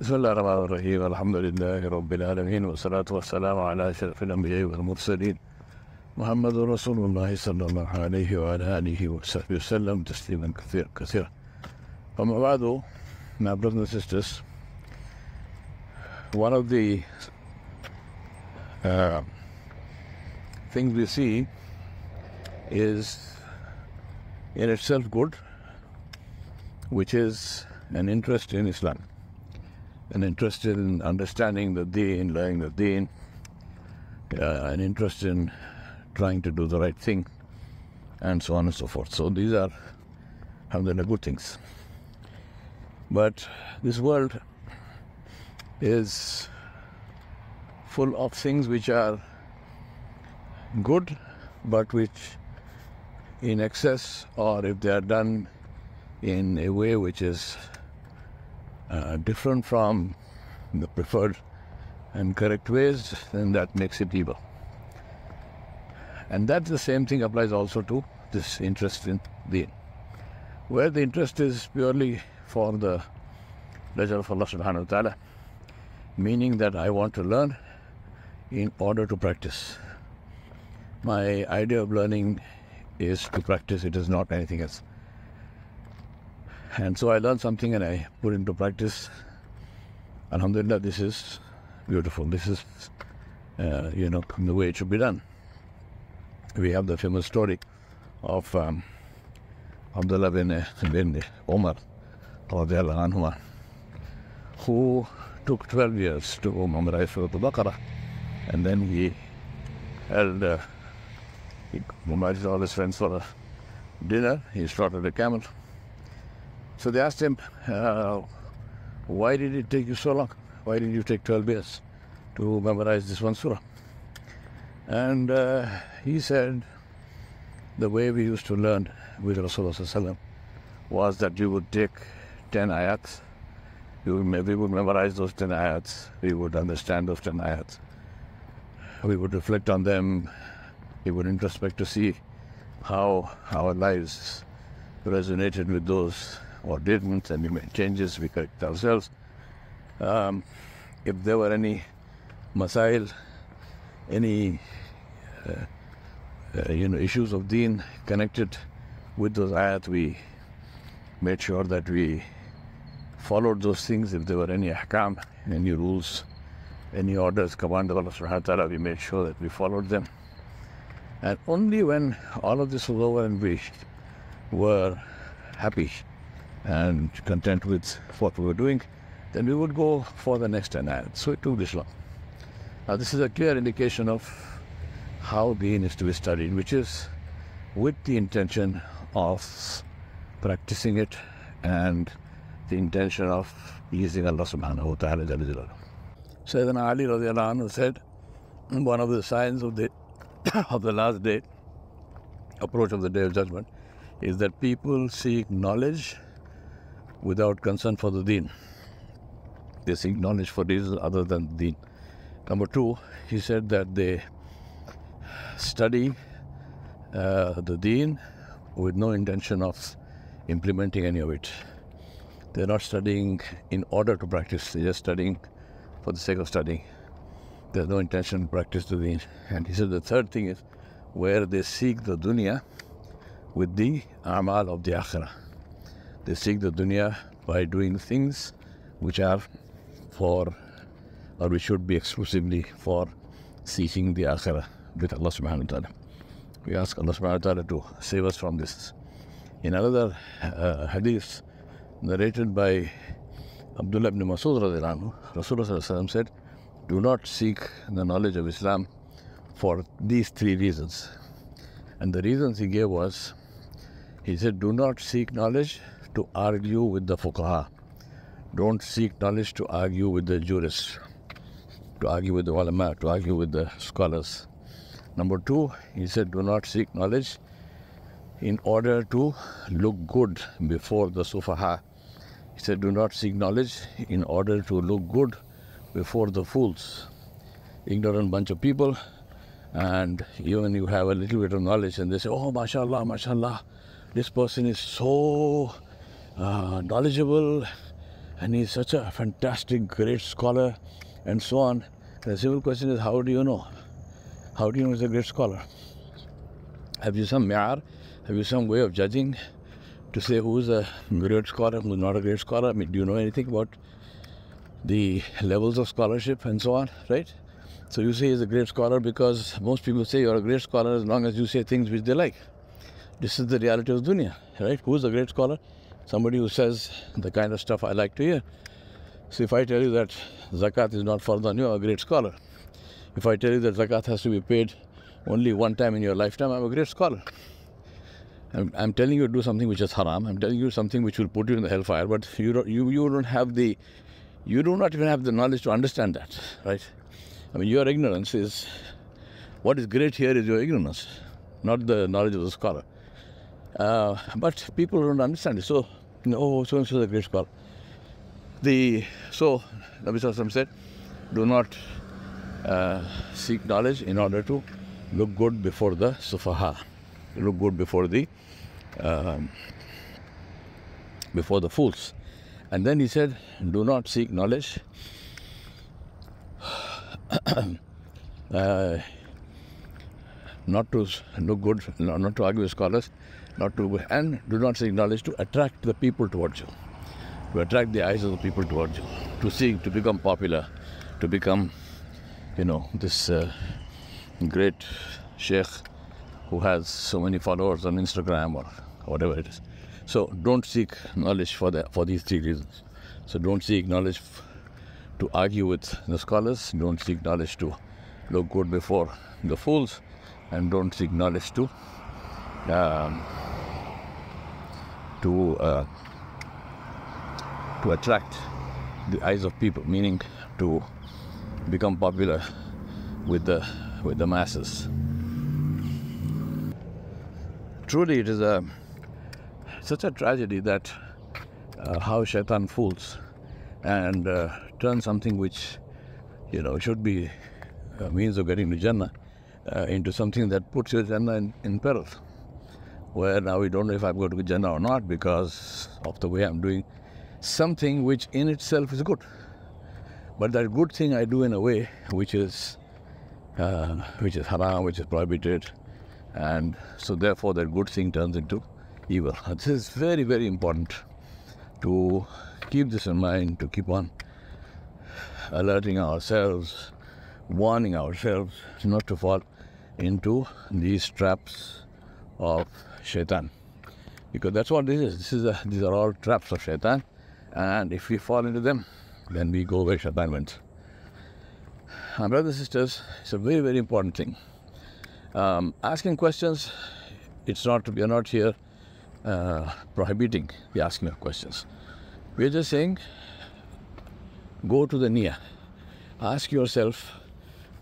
بسم الله الرحمن الرحيم الحمد لله رب العالمين والصلاة والسلام على أشرف الأنبياء والمرسلين محمد رسول الله صلى الله عليه وعلى آله وصحبه وسلم تسليما كثيرا كثيرا أما بعد my brothers and sisters one of the uh, things we see is in itself good which is an interest in Islam and interested in understanding the deen, learning the deen, uh, an interest in trying to do the right thing, and so on and so forth. So these are, alhamdulillah, good things. But this world is full of things which are good, but which in excess or if they are done in a way which is uh, different from the preferred and correct ways, then that makes it evil. And that the same thing applies also to this interest in the, where the interest is purely for the pleasure of Allah subhanahu wa ta'ala, meaning that I want to learn in order to practice. My idea of learning is to practice, it is not anything else. And so I learned something and I put into practice. Alhamdulillah, this is beautiful. This is, uh, you know, the way it should be done. We have the famous story of um, Abdullah bin, uh, bin Umar, anhuma, who took 12 years to memorize Surah Al-Baqarah. And then he held, uh, he umm invited all his friends for a dinner. He slaughtered a camel so they asked him, uh, why did it take you so long? Why did you take 12 years to memorize this one surah? And uh, he said, the way we used to learn with Rasulullah was that you would take 10 ayats, you maybe would memorize those 10 ayats, we would understand those 10 ayats, we would reflect on them, we would introspect to see how our lives resonated with those ordinance and we made changes, we correct ourselves. Um, if there were any masail, any uh, uh, you know issues of deen connected with those ayat, we made sure that we followed those things. If there were any ahkam, any rules, any orders, command of Allah subhanahu wa ta'ala, we made sure that we followed them. And only when all of this was over and we were happy and content with what we were doing, then we would go for the next NIL. So it took this long. Now this is a clear indication of how Deen is to be studied, which is with the intention of practicing it and the intention of pleasing Allah subhanahu wa ta'ala. Sayyidina Ali radiallahu said, one of the signs of the, of the last day, approach of the day of judgment, is that people seek knowledge without concern for the deen. They seek knowledge for reasons other than the deen. Number two, he said that they study uh, the deen with no intention of implementing any of it. They're not studying in order to practice, they're just studying for the sake of studying. There's no intention to practice the deen. And he said the third thing is where they seek the dunya with the amal of the akhirah. They seek the dunya by doing things which are for or which should be exclusively for seeking the akhirah with Allah subhanahu wa ta'ala. We ask Allah subhanahu wa ta'ala to save us from this. In another uh, hadith narrated by Abdullah ibn Masud Rasulullah Sallallahu said, Do not seek the knowledge of Islam for these three reasons. And the reasons he gave was, he said, Do not seek knowledge to argue with the fuqaha. Don't seek knowledge to argue with the jurists, to argue with the ulama, to argue with the scholars. Number two, he said, do not seek knowledge in order to look good before the sufaha. He said, do not seek knowledge in order to look good before the fools. Ignorant bunch of people, and even you have a little bit of knowledge, and they say, oh, mashallah, mashallah, this person is so uh, knowledgeable and he's such a fantastic, great scholar and so on. The simple question is, how do you know? How do you know he's a great scholar? Have you some mi'ar? Have you some way of judging to say who's a great scholar, who's not a great scholar? I mean, do you know anything about the levels of scholarship and so on, right? So you say he's a great scholar because most people say you're a great scholar as long as you say things which they like. This is the reality of dunya, right? Who's a great scholar? somebody who says the kind of stuff I like to hear. So if I tell you that zakat is not farz on you, I'm a great scholar. If I tell you that zakat has to be paid only one time in your lifetime, I'm a great scholar. I'm, I'm telling you to do something which is haram. I'm telling you something which will put you in the hellfire, but you don't, you, you don't have the, you do not even have the knowledge to understand that, right? I mean, your ignorance is, what is great here is your ignorance, not the knowledge of the scholar. Uh, but people don't understand it. So, oh, so and so the great scholar. The, so, Nabi Sassam said, do not uh, seek knowledge in order to look good before the sufaha, look good before the um, before the fools. And then he said, do not seek knowledge uh, not to look good, not to argue with scholars, not to, and do not seek knowledge to attract the people towards you, to attract the eyes of the people towards you, to seek, to become popular, to become, you know, this uh, great sheikh who has so many followers on Instagram or whatever it is. So don't seek knowledge for the, for these three reasons. So don't seek knowledge to argue with the scholars. Don't seek knowledge to look good before the fools, and don't seek knowledge to um, to uh, to attract the eyes of people, meaning to become popular with the with the masses. Truly, it is a uh, such a tragedy that uh, how shaitan fools and uh, turns something which you know should be a means of getting to Jannah uh, into something that puts your Jannah in, in peril where now we don't know if I'm going to be Jannah or not because of the way I'm doing something which in itself is good. But that good thing I do in a way which is uh, which is haram, which is prohibited, and so therefore that good thing turns into evil. This is very, very important to keep this in mind, to keep on alerting ourselves, warning ourselves not to fall into these traps of shaitan because that's what this is this is a, these are all traps of shaitan and if we fall into them then we go where shaitan went and brothers and sisters it's a very very important thing um, asking questions it's not we are not here uh, prohibiting the asking of questions we're just saying go to the near ask yourself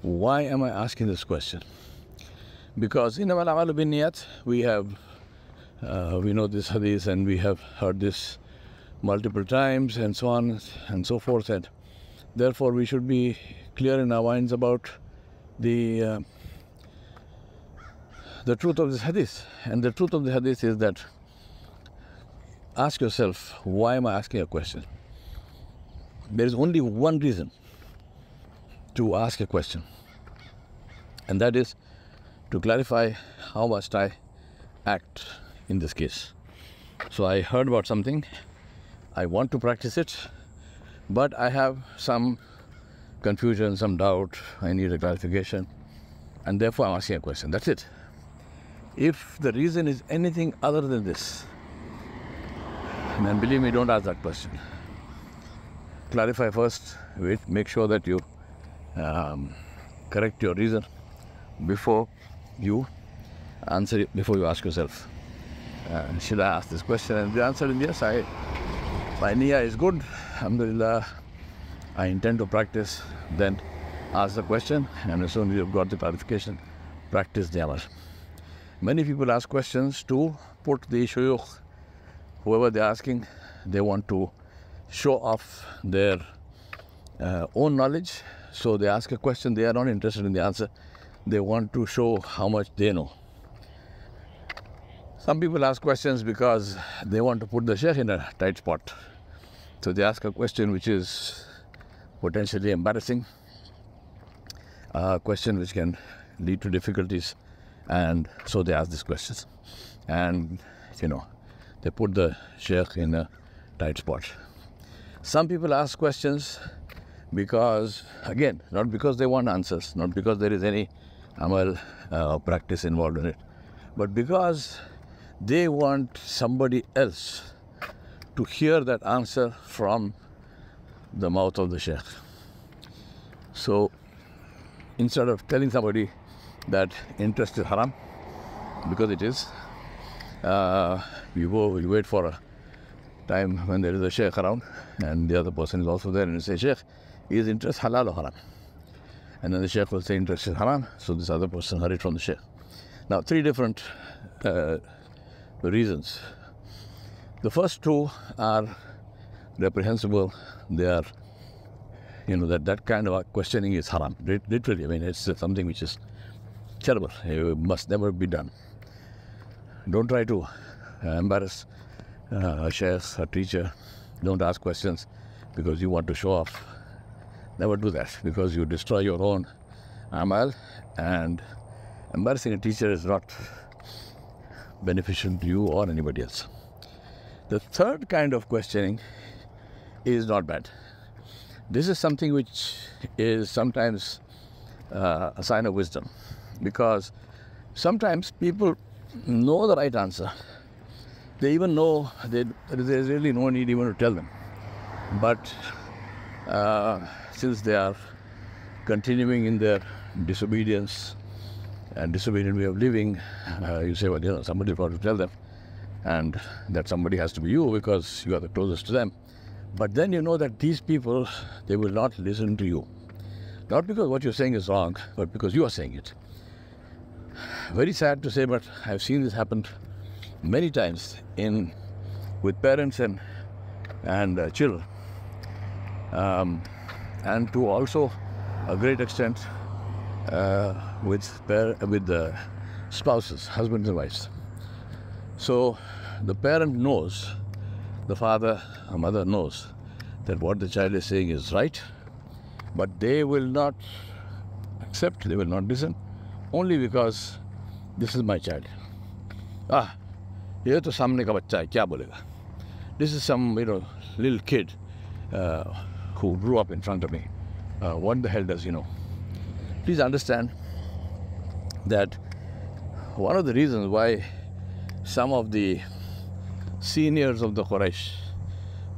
why am i asking this question because in our amal binniyat we have uh, we know this hadith and we have heard this multiple times and so on and so forth and therefore we should be clear in our minds about the uh, the truth of this hadith and the truth of the hadith is that ask yourself why am i asking a question there is only one reason to ask a question and that is to clarify how must I act in this case. So I heard about something, I want to practice it, but I have some confusion, some doubt, I need a clarification, and therefore I'm asking a question. That's it. If the reason is anything other than this, then believe me, don't ask that question. Clarify first, wait, make sure that you um, correct your reason before you answer it before you ask yourself. Uh, should I ask this question? And the answer is yes, I, my niya is good, alhamdulillah, I intend to practice. Then ask the question, and as soon as you've got the clarification, practice the amal. Many people ask questions to put the shuyukh, whoever they're asking, they want to show off their uh, own knowledge. So they ask a question, they are not interested in the answer they want to show how much they know. Some people ask questions because they want to put the sheikh in a tight spot. So they ask a question which is potentially embarrassing, a question which can lead to difficulties, and so they ask these questions. And, you know, they put the sheikh in a tight spot. Some people ask questions because, again, not because they want answers, not because there is any Amal uh, practice involved in it. But because they want somebody else to hear that answer from the mouth of the Sheikh. So instead of telling somebody that interest is haram, because it is, uh, we, go, wait for a time when there is a Sheikh around and the other person is also there and you say, Sheikh, is interest halal or haram? And then the sheikh will think this is haram, so this other person heard it from the sheikh. Now, three different uh, reasons. The first two are reprehensible. They are, you know, that, that kind of questioning is haram. Literally, I mean, it's something which is terrible. It must never be done. Don't try to uh, embarrass uh, a sheikh, a teacher. Don't ask questions because you want to show off Never do that because you destroy your own amal and embarrassing a teacher is not beneficial to you or anybody else. The third kind of questioning is not bad. This is something which is sometimes uh, a sign of wisdom because sometimes people know the right answer. They even know, that there's really no need even to tell them. But uh, since they are continuing in their disobedience and disobedient way of living, uh, you say, well, you know, somebody's got to tell them. And that somebody has to be you because you are the closest to them. But then you know that these people, they will not listen to you. Not because what you're saying is wrong, but because you are saying it. Very sad to say, but I've seen this happen many times in with parents and and uh, children. Um, and to also a great extent uh, with pair, with the spouses, husbands and wives. So the parent knows, the father or mother knows that what the child is saying is right, but they will not accept, they will not listen, only because this is my child. Ah, ये तो some का बच्चा है क्या बोलेगा who grew up in front of me. Uh, what the hell does he know? Please understand that one of the reasons why some of the seniors of the Quraysh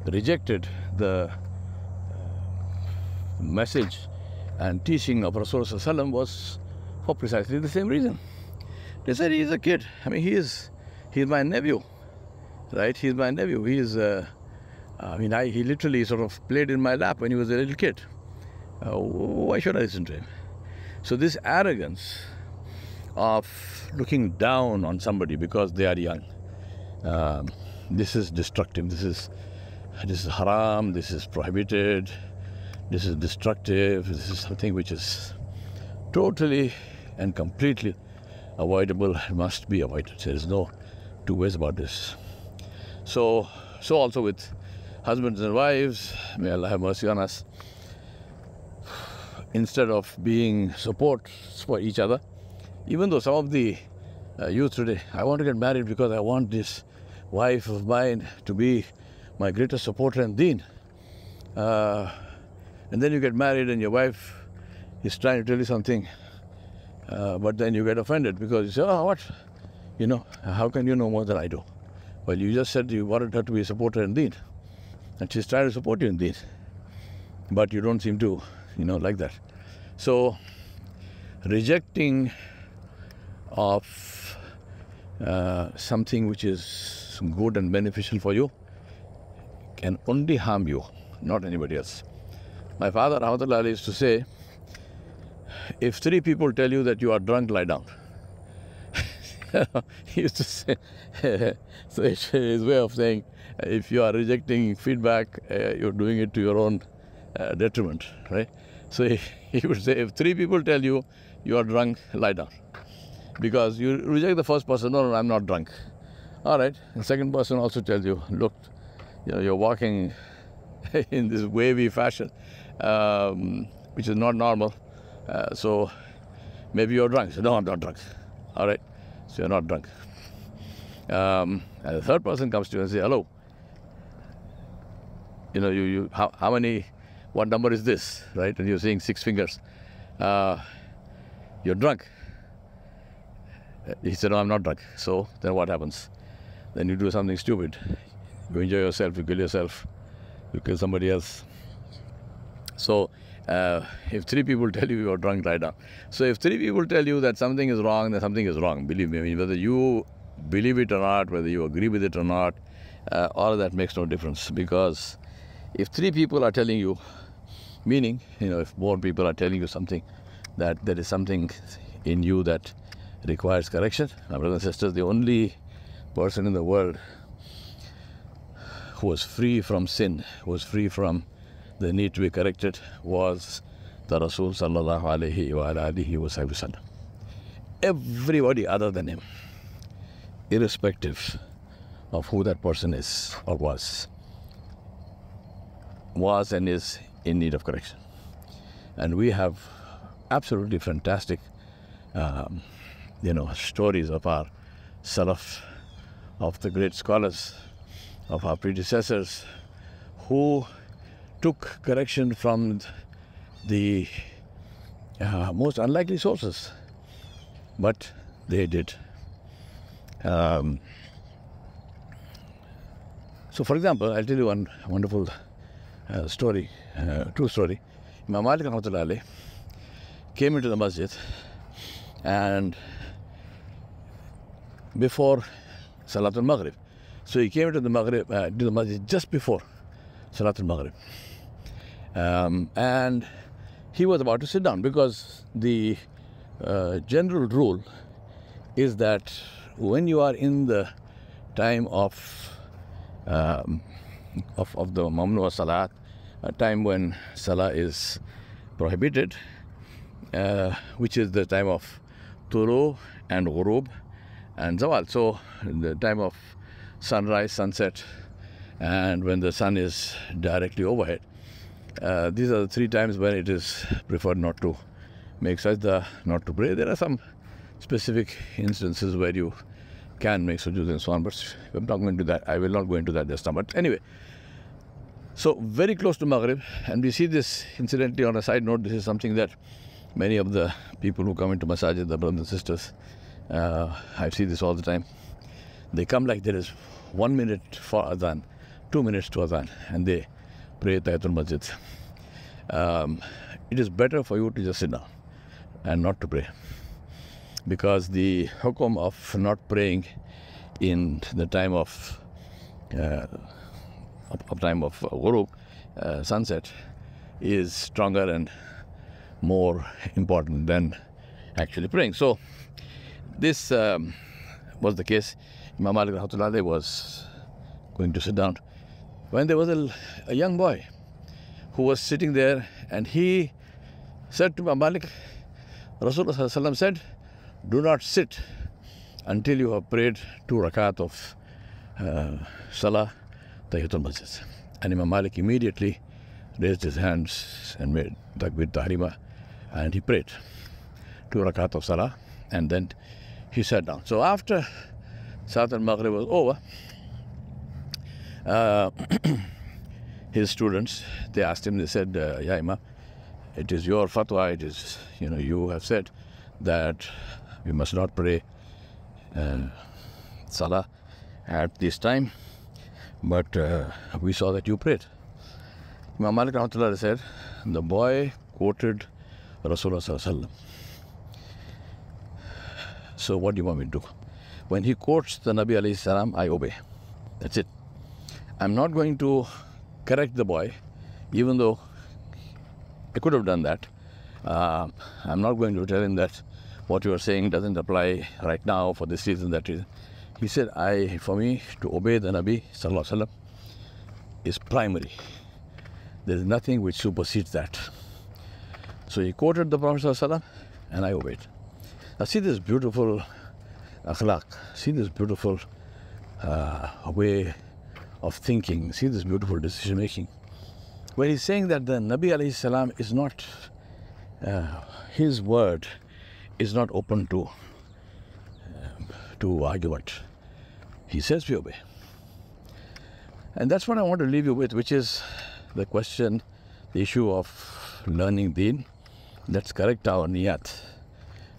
rejected the uh, message and teaching of Rasulullah was for precisely the same reason. They said he is a kid. I mean, he is, he is my nephew, right? He is my nephew. He is. Uh, I mean, I, he literally sort of played in my lap when he was a little kid. Uh, why should I listen to him? So, this arrogance of looking down on somebody because they are young, um, this is destructive. This is, this is haram, this is prohibited, this is destructive, this is something which is totally and completely avoidable, must be avoided. There is no two ways about this. So, so also with husbands and wives, may Allah have mercy on us, instead of being support for each other. Even though some of the uh, youth today, I want to get married because I want this wife of mine to be my greatest supporter and deen. Uh, and then you get married and your wife is trying to tell you something, uh, but then you get offended because you say, oh, what? You know, how can you know more than I do? Well, you just said you wanted her to be a supporter and deen. And she's trying to support you in this. But you don't seem to, you know, like that. So, rejecting of uh, something which is good and beneficial for you can only harm you, not anybody else. My father, Rahmatullah, used to say, if three people tell you that you are drunk, lie down. he used to say, so his way of saying, if you are rejecting feedback, uh, you're doing it to your own uh, detriment, right? So he, he would say, if three people tell you you are drunk, lie down. Because you reject the first person, no, no, I'm not drunk. All right, the second person also tells you, look, you know, you're walking in this wavy fashion, um, which is not normal. Uh, so maybe you're drunk. So, no, I'm not drunk. All right so you're not drunk. Um, and the third person comes to you and says, hello, you know, you, you how, how many, what number is this, right? And you're saying six fingers. Uh, you're drunk. He said, no, I'm not drunk. So then what happens? Then you do something stupid. You enjoy yourself, you kill yourself, you kill somebody else. So uh, if three people tell you you're drunk, lie down. So if three people tell you that something is wrong, then something is wrong. Believe me, I mean, whether you believe it or not, whether you agree with it or not, uh, all of that makes no difference because if three people are telling you, meaning, you know, if more people are telling you something, that there is something in you that requires correction. My brothers and sisters, the only person in the world who was free from sin, who was free from the need to be corrected was the Rasul sallallahu alayhi wa alihi wasallam. Everybody other than him, irrespective of who that person is or was, was and is in need of correction. And we have absolutely fantastic, um, you know, stories of our Salaf, of the great scholars, of our predecessors, who took correction from the uh, most unlikely sources, but they did. Um, so, for example, I'll tell you one wonderful uh, story, uh, true story. Imam Ali came into the masjid and before Salatul Maghrib. So he came into the Maghrib, uh, to the masjid just before Salatul Maghrib. Um, and he was about to sit down because the uh, general rule is that when you are in the time of um, of, of the mamnu salat, a time when salah is prohibited, uh, which is the time of turu and ghurub and zawal. So the time of sunrise, sunset, and when the sun is directly overhead. Uh, these are the three times when it is preferred not to make sajda, not to pray. There are some specific instances where you can make sujood and so on, but I'm not going to that. I will not go into that just now. But anyway, so very close to Maghrib, and we see this incidentally on a side note. This is something that many of the people who come into masajid, the brothers and sisters, uh, I see this all the time. They come like there is one minute for adhan, two minutes to adhan, and they pray Tayatul Masjid. Um, it is better for you to just sit down and not to pray. Because the hukum of not praying in the time of uh, of time of uh, Uruk, uh, sunset, is stronger and more important than actually praying. So this um, was the case. Imam Ali was going to sit down when there was a, a young boy who was sitting there and he said to Malik, Rasulullah said, do not sit until you have prayed two rakat of uh, Salah Tayyatul Masjid. And Imam Malik immediately raised his hands and made takbir tahrima and he prayed two rakat of Salah and then he sat down. So after Salat al-Maghrib was over, uh, his students, they asked him, they said, uh, Ya it is your fatwa, it is, you know, you have said that we must not pray uh, Salah at this time, but uh, we saw that you prayed. Imam Malik Rahmatullah said, the boy quoted Rasulullah So what do you want me to do? When he quotes the Nabi alayhi salam, I obey. That's it. I'm not going to correct the boy, even though I could have done that. Uh, I'm not going to tell him that what you are saying doesn't apply right now for this reason, that He said, I, for me, to obey the Nabi sallam, is primary. There is nothing which supersedes that. So he quoted the Prophet sallam, and I obeyed. Now see this beautiful akhlaq, see this beautiful uh, way of thinking. See this beautiful decision making. Where he's saying that the Nabi alayhi salam is not, uh, his word is not open to, uh, to argument. He says we obey. And that's what I want to leave you with, which is the question, the issue of learning deen. Let's correct our niyat.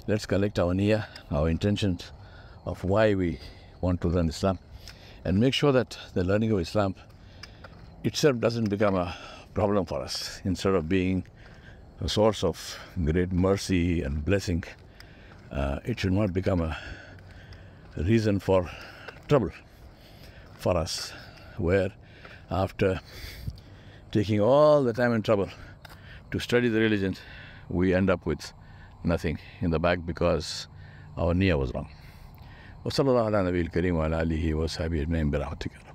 Let's correct our niyah, our intentions of why we want to learn Islam and make sure that the learning of Islam itself doesn't become a problem for us. Instead of being a source of great mercy and blessing, uh, it should not become a reason for trouble for us, where after taking all the time and trouble to study the religion, we end up with nothing in the back because our niyyah was wrong. وصلى الله على نبي الكريم وعلى آله وصحبه أجمعين برحمتك